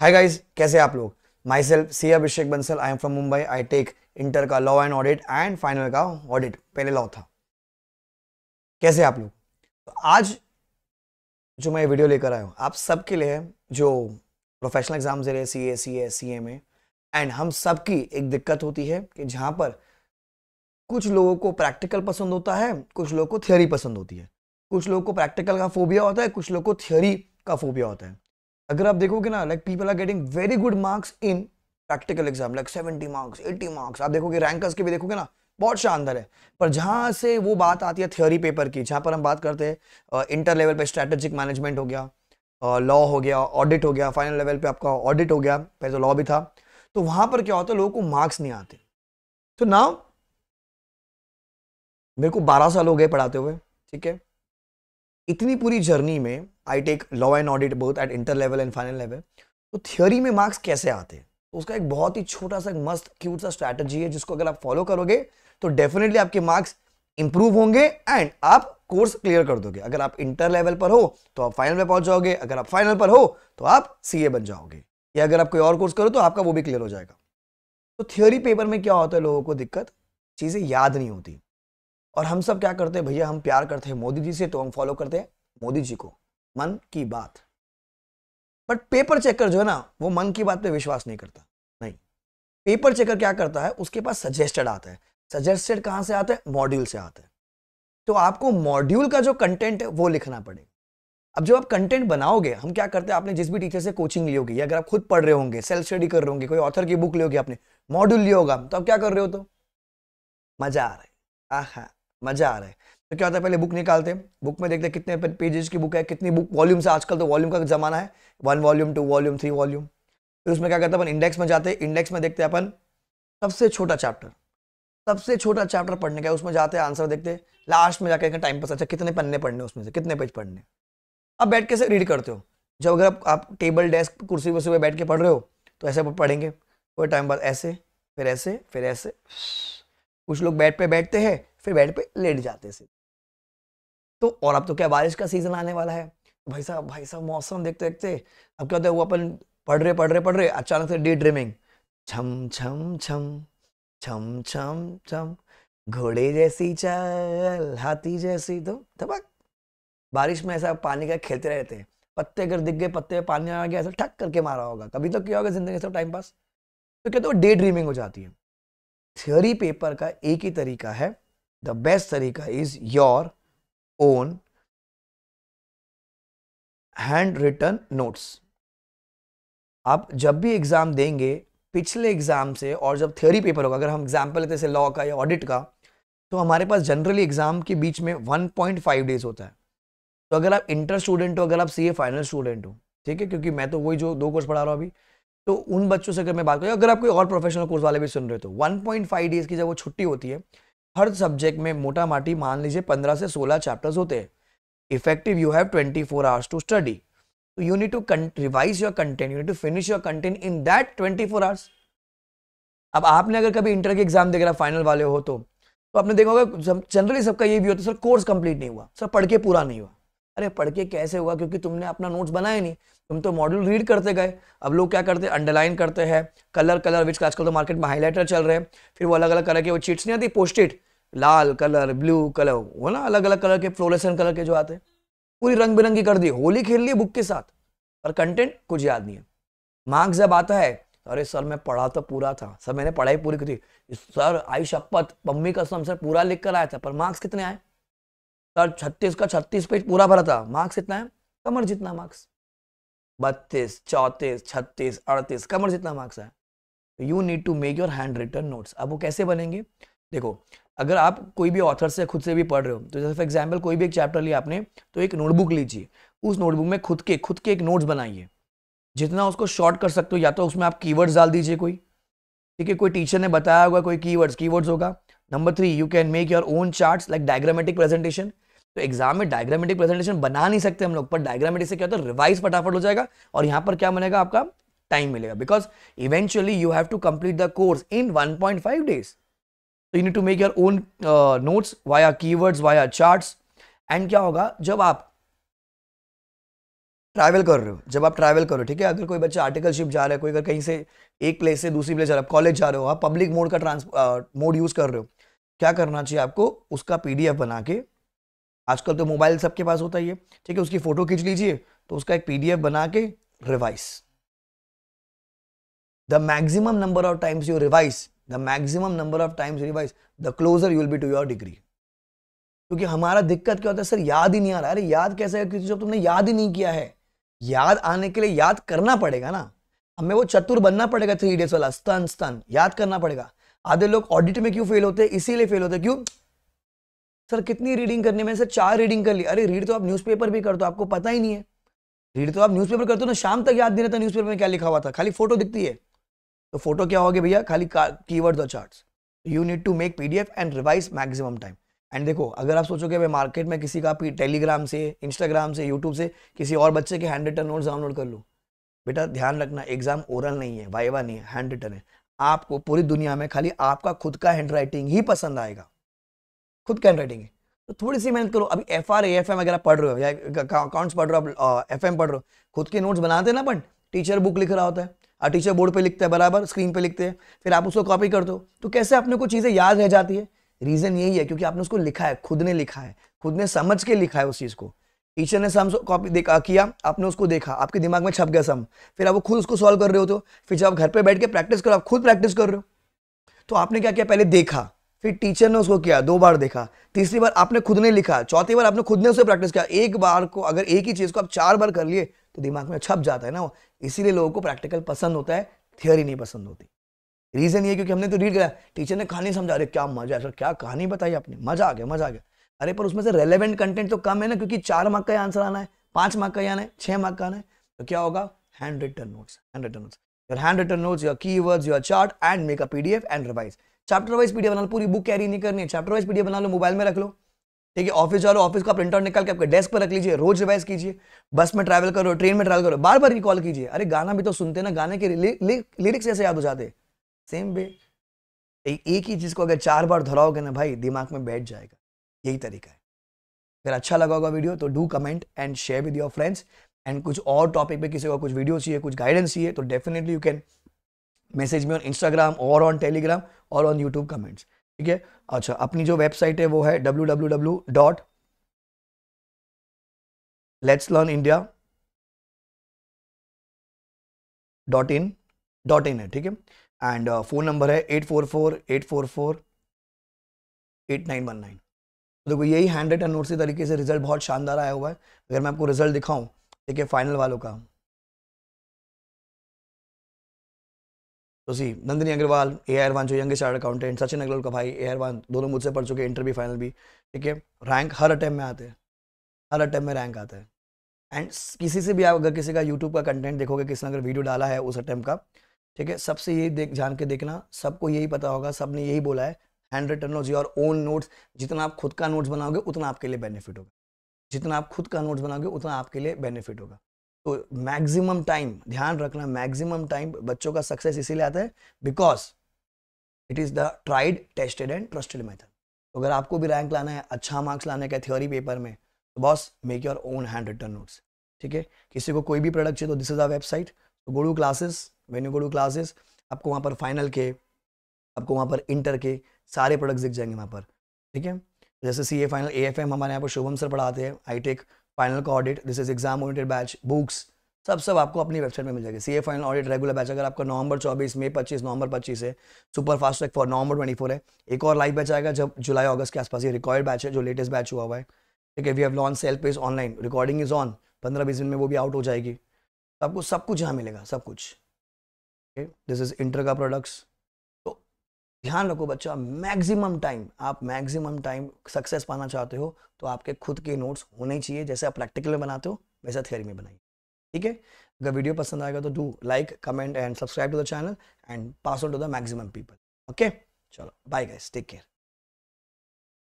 hi guys कैसे आप लोग myself C Abhishek Bansal I am from Mumbai I take inter का law and audit and final का audit पहले लॉ था कैसे आप लोग तो आज जो मैं वीडियो लेकर आया हूँ आप सबके लिए जो प्रोफेशनल एग्जाम दे रहे सी ए सी ए सी एम एंड हम सब की एक दिक्कत होती है कि जहाँ पर कुछ लोगों को प्रैक्टिकल पसंद होता है कुछ लोगों को थियोरी पसंद होती है कुछ लोगों को प्रैक्टिकल का फोबिया होता है कुछ लोगों को थियोरी का फोबिया होता है अगर आप देखोगे ना like people are getting very good marks in practical exam like seventy marks eighty marks आप देखोगे रैंकर्स के भी देखोगे ना बहुत शानदार है पर जहाँ से वो बात आती है थ्योरी पेपर की जहाँ पर हम बात करते हैं इंटर लेवल पे स्ट्रैटेजिक मैनेजमेंट हो गया लॉ हो गया ऑडिट हो गया फाइनल लेवल पे आपका ऑडिट हो गया पहले तो लॉ भी था तो वहाँ पर क्या होता है लोगों को मार्क्स नहीं आते तो नाउ मेरे को बारह साल हो गए पढ़ाते हुए ठीक है इतनी पूरी जर्नी में I take law and audit both at inter level and final level तो थियोरी में मार्क्स कैसे आते हैं तो उसका एक बहुत ही छोटा सा मस्त क्यूट सा स्ट्रैटेजी है जिसको अगर आप फॉलो करोगे तो डेफिनेटली आपके मार्क्स इंप्रूव होंगे एंड आप कोर्स क्लियर कर दोगे अगर आप इंटर लेवल पर हो तो आप फाइनल में पहुंच जाओगे अगर आप फाइनल पर हो तो आप सीए बन जाओगे या अगर आप कोई और कोर्स करो तो आपका वो भी क्लियर हो जाएगा तो थ्योरी पेपर में क्या होता है लोगों को दिक्कत चीज़ें याद नहीं होती और हम सब क्या करते हैं भैया हम प्यार करते हैं मोदी जी से तो हम फॉलो करते हैं मोदी जी को मन की बात बट पेपर चेकर जो है ना वो मन की बात पे विश्वास नहीं करता नहीं पेपर चेकर क्या करता है उसके पास सजेस्टेड आता है सजेस्टेड कहाँ से आता है मॉड्यूल से आता है तो आपको मॉड्यूल का जो कंटेंट है वो लिखना पड़ेगा अब जब आप कंटेंट बनाओगे हम क्या करते हैं आपने जिस भी टीचर से कोचिंग ली होगी अगर आप खुद पढ़ रहे होंगे सेल्फ स्टडी कर रहे होंगे कोई ऑथर की बुक ली होगी आपने मॉड्यूल लिया होगा तो आप क्या कर रहे हो तो मजा आ रहा है आहा मज़ा आ रहा है तो क्या होता है पहले बुक निकालते हैं बुक में देखते हैं कितने पेजेस की बुक है कितनी बुक वॉल्यूम से आजकल तो वॉल्यूम का ज़माना है one volume two volume three volume फिर उसमें क्या करते हैं अपन इंडेक्स में जाते हैं इंडेक्स में देखते हैं अपन सबसे छोटा चैप्टर सबसे छोटा चैप्टर पढ़ने का उसमें जाते हैं आंसर देखते हैं लास्ट में जाकर टाइम पास अच्छा कितने पन्ने पढ़ने उसमें से कितने पेज पढ़ने अब बैठ के से रीड करते हो जब अगर आप, टेबल डेस्क कुर्सी वर्सी पर बैठ के पढ़ रहे हो तो ऐसे पढ़ेंगे थोड़े टाइम बाद ऐसे फिर ऐसे फिर ऐसे कुछ लोग बेड पे बैठते हैं फिर बेड पे लेट जाते थे तो और अब तो क्या बारिश का सीज़न आने वाला है तो भाई साहब भाई साहब मौसम देखते देखते अब क्या होता है वो अपन पढ़ रहे पढ़ रहे पढ़ रहे अचानक से डी ड्रीमिंग छम छम छम छम छम छम घोड़े जैसी चल हाथी जैसी तो धबक बारिश में ऐसा पानी का खेलते रहते हैं पत्ते अगर दिख गए पत्ते में पानी आ गया ऐसा ठक करके मारा होगा कभी तो क्या होगा जिंदगी सब टाइम पास तो क्या तो डे ड्रीमिंग हो जाती है थ्योरी पेपर का एक ही तरीका है बेस्ट तरीका is your own handwritten notes आप जब भी एग्ज़ाम देंगे पिछले एग्ज़ाम से और जब थ्योरी पेपर होगा अगर हम एग्जाम्पल लेते लॉ का या ऑडिट का तो हमारे पास जनरली एग्ज़ाम के बीच में 1.5 डेज होता है तो अगर आप इंटर स्टूडेंट हो अगर आप सीए फाइनल स्टूडेंट हो ठीक है क्योंकि मैं तो वही जो दो कोर्स पढ़ा रहा हूँ अभी तो उन बच्चों से अगर मैं बात करूँ अगर आप कोई और प्रोफेशनल कोर्स वाले भी सुन रहे हो तो 1.5 डेज की जब वो छुट्टी होती है हर सब्जेक्ट में मोटा माटी मान लीजिए पंद्रह से सोलह चैप्टर्स होते हैं effective you have twenty four hours to study तो you need to revise your content you need to finish your content in that twenty four hours अब आपने अगर कभी इंटर के एग्जाम देख रहा फाइनल वाले हो तो तो आपने देखा होगा जनरली सबका ये भी होता है सर कोर्स कंप्लीट नहीं हुआ सर पढ़ के पूरा नहीं हुआ अरे पढ़ के कैसे हुआ क्योंकि तुमने अपना नोट्स बनाया नहीं तुम तो मॉड्यूल रीड करते गए अब लोग क्या करते हैं अंडरलाइन करते हैं कलर कलर विच आजकल तो मार्केट में हाईलाइटर चल रहे हैं फिर वो अलग अलग कलर के वो चीट्स नहीं आती पोस्टेड लाल कलर ब्लू कलर वो ना अलग अलग कलर के फ्लोरेसन कलर के जो आते हैं पूरी रंग बिरंगी कर दी होली खेल ली बुक के साथ पर कंटेंट कुछ याद नहीं है मार्क्स जब आता है अरे सर मैं पढ़ा तो पूरा था सर मैंने पढ़ाई पूरी की थी सर आई शपथ मम्मी का सम सर पूरा लिख कर आया था पर मार्क्स कितने आए सर छत्तीस का छत्तीस पेज पूरा भरा था मार्क्स इतना है कमर जितना मार्क्स बत्तीस चौंतीस छत्तीस अड़तीस कमर जितना मार्क्स है you need to make your handwritten notes अब वो कैसे बनेंगे देखो अगर आप कोई भी ऑथर से खुद से भी पढ़ रहे हो तो जैसे फॉर एग्जाम्पल कोई भी एक चैप्टर लिया आपने तो एक नोटबुक लीजिए उस नोटबुक में खुद के खुद के एक नोट्स बनाइए जितना उसको शॉर्ट कर सकते हो या तो उसमें आप कीवर्ड्स डाल दीजिए कोई ठीक है कोई टीचर ने बताया होगा कोई कीवर्ड्स कीवर्ड्स होगा number three you can make your own charts like diagrammatic presentation तो एग्जाम में डायग्रामेटिक प्रेजेंटेशन बना नहीं सकते हम लोग पर डायग्रामेटिक से क्या होता है रिवाइज फटाफट हो जाएगा और यहाँ पर क्या बनेगा आपका टाइम मिलेगा because eventually you have to complete the course in 1.5 days तो you need to make your own notes via keywords via charts and क्या होगा जब आप ट्रैवल कर रहे हो जब आप ट्रैवल करो ठीक है अगर कोई बच्चा आर्टिकलशिप जा रहा है कोई अगर कहीं से एक प्लेस से दूसरी प्लेस जा रहा है कॉलेज जा रहे हो आप पब्लिक मोड का ट्रांस मोड यूज़ कर रहे हो क्या करना चाहिए आपको उसका पीडीएफ बना के आजकल तो मोबाइल सबके पास होता ही है ठीक है उसकी फोटो खींच लीजिए तो उसका एक पीडीएफ बना के revise the maximum number of times you revise the maximum number of times revise the closer you will be to your degree क्योंकि हमारा दिक्कत क्या होता है सर याद ही नहीं आ रहा अरे याद कैसे है किसी जो तुमने याद ही नहीं किया है याद आने के लिए याद करना पड़ेगा ना हमें वो चतुर बनना पड़ेगा थ्री डेज वाला स्तन स्तन याद करना पड़ेगा आधे लोग ऑडिट में क्यों फेल होते हैं इसीलिए फेल होते क्यों सर कितनी रीडिंग करनी मैंने सर चार रीडिंग कर ली अरे रीड तो आप न्यूज़पेपर भी कर दो आपको पता ही नहीं है रीड तो आप न्यूज़पेपर करते हो ना शाम तक याद नहीं रहता न्यूज़पेपर में क्या लिखा हुआ था खाली फोटो दिखती है तो फोटो क्या होगी भैया खाली कीवर्ड्स और charts you need to make PDF and revise maximum time and देखो अगर आप सोचोगे भाई मार्केट में किसी का टेलीग्राम से इंस्टाग्राम से यूट्यूब से किसी और बच्चे के हैंड रिटर नोट्स डाउनलोड कर लो बेटा ध्यान रखना एग्जाम ओरल नहीं है वाइवा नहीं है हैंड रिटर्न है आपको पूरी दुनिया में खाली आपका खुद का हैंड राइटिंग ही पसंद आएगा खुद कैंड राइटिंग है तो थोड़ी सी मेहनत करो अभी एफ आर एफ एम वगैरह पढ़ रहे हो या अकाउंट्स पढ़ रहे हो आप एफ एम पढ़ रहे हो खुद के नोट्स बनाते हैं ना बट टीचर बुक लिख रहा होता है और टीचर बोर्ड पे लिखते हैं बराबर स्क्रीन पे लिखते हैं फिर आप उसको कॉपी कर दो तो कैसे अपने को चीज़ें याद रह जाती है रीज़न यही है क्योंकि आपने उसको लिखा है खुद ने लिखा है खुद ने समझ के लिखा है उस चीज़ को टीचर ने सम कॉपी देखा किया आपने उसको देखा आपके दिमाग में छप गया सम फिर आप वो खुद उसको सॉल्व कर रहे हो तो फिर जब आप घर पर बैठ के प्रैक्टिस करो आप खुद प्रैक्टिस कर रहे हो तो आपने क्या किया पहले देखा फिर टीचर ने उसको किया दो बार देखा तीसरी बार आपने खुद ने लिखा चौथी बार आपने खुद ने उसे प्रैक्टिस किया एक बार को अगर एक ही चीज़ को आप चार बार कर लिए तो दिमाग में छप जाता है ना वो इसीलिए लोगों को प्रैक्टिकल पसंद होता है थियोरी नहीं पसंद होती रीज़न ये क्योंकि हमने तो रीड करा टीचर ने कहानी समझा रहे क्या मजा सर क्या कहानी बताई आपने मजा आ गया मजा आ गया अरे पर उसमें से रेलेवेंट कंटेंट तो कम है ना क्योंकि चार मार्क का आंसर आना है पांच मार्क का आना है छह मार्क का आना है तो क्या होगा handwritten notes handwritten notes your handwritten notes your की वर्ड्स your chart and make a PDF and revise chapter wise PDF बना लो पूरी बुक कैरी नहीं करनी है चैप्टर वाइज पीडीएफ बना लो मोबाइल में रख लो ठीक है ऑफिस जा रहे हो ऑफिस का प्रिंट आउट निकाल के आपके डेस्क पर रख लीजिए रोज रिवाइज कीजिए बस में ट्रैवल करो ट्रेन में ट्रैवल करो बार बार रिकॉल कीजिए अरे गाना भी तो सुनते ना गाने के लिरिक्स ऐसे याद हो जाते सेम वे एक ही चीज़ को अगर चार बार दोहराओगे ना भाई दिमाग में बैठ जाएगा यही तरीका है अगर अच्छा लगा होगा वीडियो तो do comment and share with your friends and कुछ और टॉपिक पे किसी को कुछ वीडियो चाहिए कुछ गाइडेंस चाहिए तो definitely you can message me on Instagram और ऑन टेलीग्राम और ऑन यूट्यूब कमेंट्स ठीक है अच्छा अपनी जो वेबसाइट है वो है W W W dot let's learn India dot in dot in है ठीक है एंड फ़ोन नंबर है eight four four eight four four eight nine one nine देखो यही हैंड रिटन नोट से तरीके से रिजल्ट बहुत शानदार आया हुआ है अगर मैं आपको रिजल्ट दिखाऊं ठीक है फाइनल वालों का तो C Nandini Agrawal A R one जो youngest chartered accountant Sachin Agrawal का भाई ए आर वन दोनों मुझसे पढ़ चुके इंटर भी फाइनल भी ठीक है रैंक हर अटैम्प में आते हैं हर अटैम्प में रैंक आता है एंड किसी से भी आप अगर किसी का यूट्यूब का कंटेंट देखोगे किसी ने अगर वीडियो डाला है उस अटैम्प का ठीक है सबसे यही देख जान के देखना सबको यही पता होगा सब ने यही बोला है handwritten notes your own notes जितना आप खुद का नोट्स बनाओगे उतना आपके लिए बेनिफिट होगा जितना आप खुद का नोट्स बनाओगे उतना आपके लिए बेनिफिट होगा तो मैक्सिमम टाइम ध्यान रखना मैक्सिमम टाइम बच्चों का सक्सेस इसीलिए आता है because it is the tried tested and trusted method तो अगर आपको भी रैंक लाना है अच्छा मार्क्स लाने का थ्योरी पेपर में तो boss make your own handwritten notes ठीक है किसी को कोई भी प्रोडक्ट चाहिए तो दिस इज़ अ वेबसाइट तो गोडू क्लासेस वेन्यू गोडू क्लासेस आपको वहाँ पर फाइनल के आपको वहाँ पर इंटर के सारे प्रोडक्ट्स दिख जाएंगे वहाँ पर ठीक है जैसे C A final A F M हमारे यहाँ पर शुभम सर पढ़ाते हैं आई टेक फाइनल का audit this is exam oriented batch books सब सब आपको अपनी वेबसाइट में मिल जाएगी C A final audit regular batch अगर आपका नवंबर 24 मई 25 नवंबर 25 है सुपर फास्ट ट्रैक फॉर नवंबर 24 है एक और लाइव बैच आएगा जब जुलाई अगस्त के आसपास ये रिकॉर्ड बैच है जो लेटेस्ट बैच हुआ हुआ है ठीक है we have launch self pace online recording is on पंद्रह बीस दिन में वो भी आउट हो जाएगी तो आपको सब कुछ यहाँ मिलेगा सब कुछ दिस इज इंटर का प्रोडक्ट्स ध्यान रखो बच्चों आप मैक्सिमम टाइम आप मैक्सिमम टाइम सक्सेस पाना चाहते हो तो आपके खुद के नोट्स होने ही चाहिए जैसे आप प्रैक्टिकल में बनाते हो वैसा थियरी में बनाइए ठीक है अगर वीडियो पसंद आएगा तो do like comment and subscribe to the channel and pass on to the maximum people okay चलो बाय गाइस टेक केयर